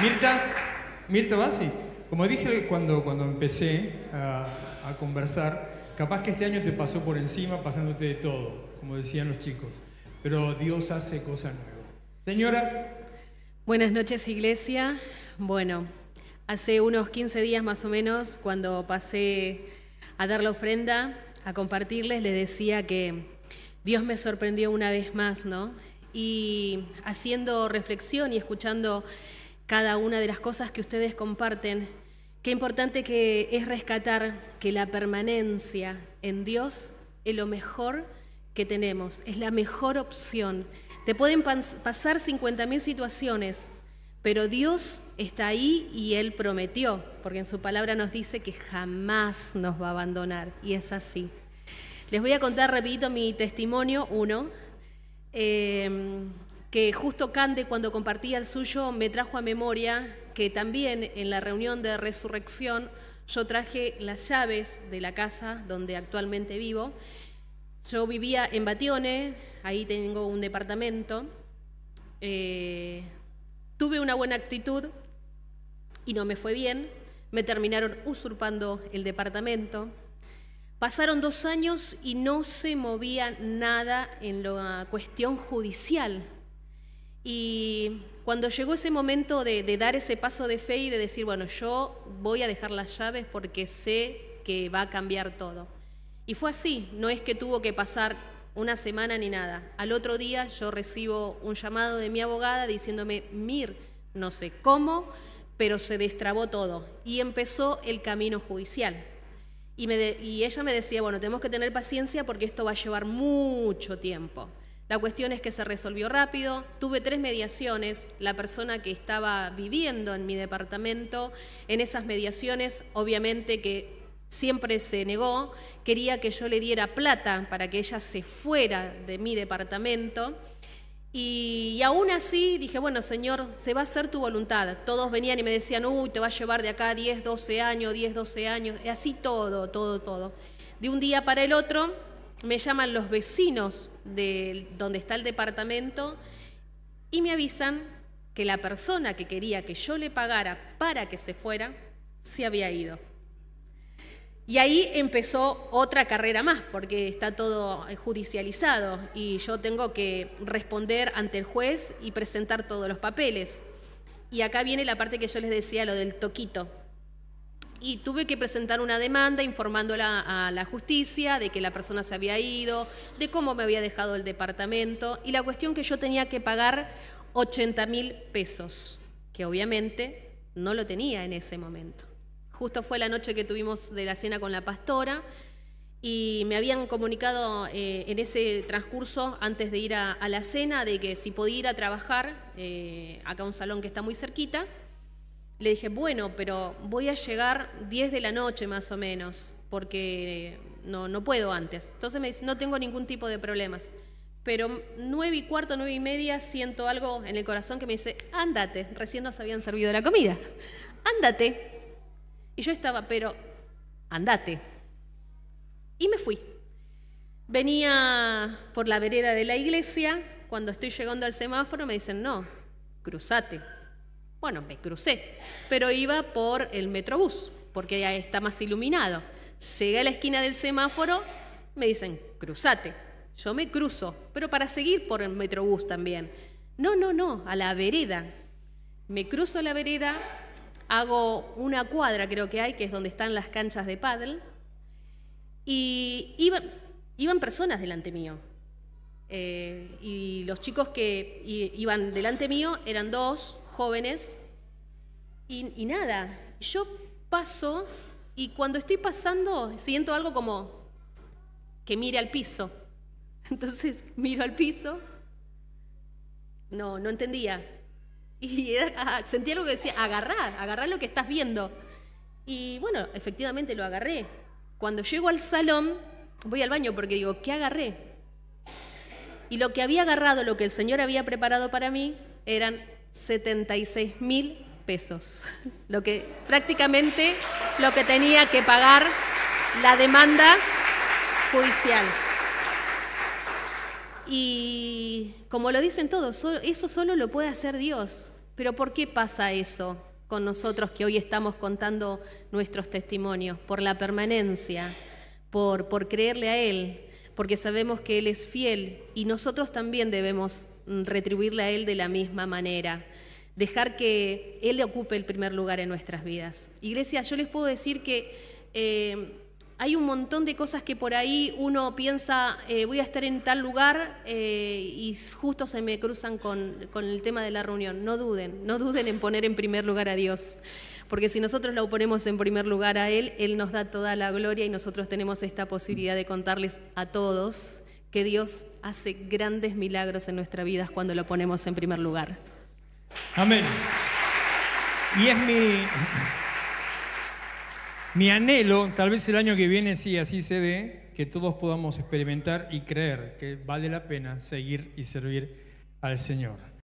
Mirta, Mirta Bassi, como dije cuando, cuando empecé a, a conversar, capaz que este año te pasó por encima pasándote de todo, como decían los chicos, pero Dios hace cosas nuevas. Señora. Buenas noches, iglesia. Bueno, hace unos 15 días más o menos, cuando pasé a dar la ofrenda, a compartirles, les decía que Dios me sorprendió una vez más, ¿no? Y haciendo reflexión y escuchando cada una de las cosas que ustedes comparten, qué importante que es rescatar que la permanencia en Dios es lo mejor que tenemos, es la mejor opción. Te pueden pasar 50.000 situaciones, pero Dios está ahí y Él prometió, porque en su palabra nos dice que jamás nos va a abandonar, y es así. Les voy a contar repito, mi testimonio, uno. Em, que justo Cande cuando compartía el suyo me trajo a memoria que también en la reunión de resurrección yo traje las llaves de la casa donde actualmente vivo. Yo vivía en Batione, ahí tengo un departamento. Eh, tuve una buena actitud y no me fue bien. Me terminaron usurpando el departamento. Pasaron dos años y no se movía nada en la cuestión judicial y cuando llegó ese momento de, dar ese paso de fe y de decir, bueno, yo voy a dejar las llaves porque sé que va a cambiar todo. Y fue así, no es que tuvo que pasar una semana ni nada. Al otro día yo recibo un llamado de mi abogada diciéndome, Mir, no sé cómo, pero se destrabó todo y empezó el camino judicial. y ella me decía, bueno, tenemos que tener paciencia porque esto va a llevar mucho tiempo. La cuestión es que se resolvió rápido, tuve tres mediaciones, la persona que estaba viviendo en mi departamento, en esas mediaciones obviamente que siempre se negó, quería que yo le diera plata para que ella se fuera de mi departamento. Y, aún así dije, bueno, Señor, se va a hacer tu voluntad. Todos venían y me decían, uy, te va a llevar de acá 10, 12 años, 10, 12 años, y así todo, todo, todo. De un día para el otro, me llaman los vecinos de donde está el departamento y me avisan que la persona que quería que yo le pagara para que se fuera se había ido. Y ahí empezó otra carrera más, porque está todo eh, judicializado y yo tengo que responder ante el juez y presentar todos los papeles. Y acá viene la parte que yo les decía, lo del toquito, y tuve que presentar una demanda informándola a la justicia de que la persona se había ido, de cómo me había dejado el departamento y la cuestión que yo tenía que pagar 80 mil pesos, que obviamente no lo tenía en ese momento. Justo fue la noche que tuvimos de la cena con la pastora y me habían comunicado eh, en ese transcurso, antes de ir a, la cena, de que si podía ir a trabajar eh, acá a un salón que está muy cerquita, le dije, bueno, pero voy a llegar 10 de la noche más o menos, porque eh, no, no puedo antes. Entonces me dice, no tengo ningún tipo de problemas. Pero 9 y cuarto, 9 y media, siento algo en el corazón que me dice, ándate, recién nos habían servido la comida, ándate. Y yo estaba, pero, ándate. Y me fui. Venía por la vereda de la iglesia, cuando estoy llegando al semáforo me dicen, no, cruzate. Bueno, me crucé, pero iba por el metrobús, porque ya está más iluminado. Llegué a la esquina del semáforo, me dicen, cruzate. Yo me cruzo, pero para seguir por el metrobús también. No, no, no, a la vereda. Me cruzo a la vereda, hago una cuadra, creo que hay, que es donde están las canchas de paddle, y iban, personas delante mío. Eh, y los chicos que iban delante mío eran dos, jóvenes y, nada, yo paso y cuando estoy pasando siento algo como que mire al piso. Entonces miro al piso, no, no entendía. Y ah, sentía sentí algo que decía, agarrar, agarrar lo que estás viendo. Y bueno, efectivamente lo agarré. Cuando llego al salón, voy al baño porque digo, ¿qué agarré? Y lo que había agarrado, lo que el Señor había preparado para mí, eran 76 mil pesos, lo que prácticamente lo que tenía que pagar la demanda judicial. Y como lo dicen todos, eso solo lo puede hacer Dios. Pero ¿por qué pasa eso con nosotros que hoy estamos contando nuestros testimonios? Por la permanencia, por, por creerle a Él, porque sabemos que Él es fiel y nosotros también debemos Mm, retribuirle a Él de la misma manera, dejar que Él ocupe el primer lugar en nuestras vidas. Iglesia, yo les puedo decir que eh, hay un montón de cosas que por ahí uno piensa, eh, voy a estar en tal lugar eh, y justo se me cruzan con, con el tema de la reunión. No duden, no duden en poner en primer lugar a Dios porque si nosotros lo ponemos en primer lugar a Él, Él nos da toda la gloria y nosotros tenemos esta posibilidad de contarles a todos que Dios hace grandes milagros en nuestras vidas cuando lo ponemos en primer lugar. Amén. Y es mi, mi anhelo, tal vez el año que viene sí, así se dé, que todos podamos experimentar y creer que vale la pena seguir y servir al Señor.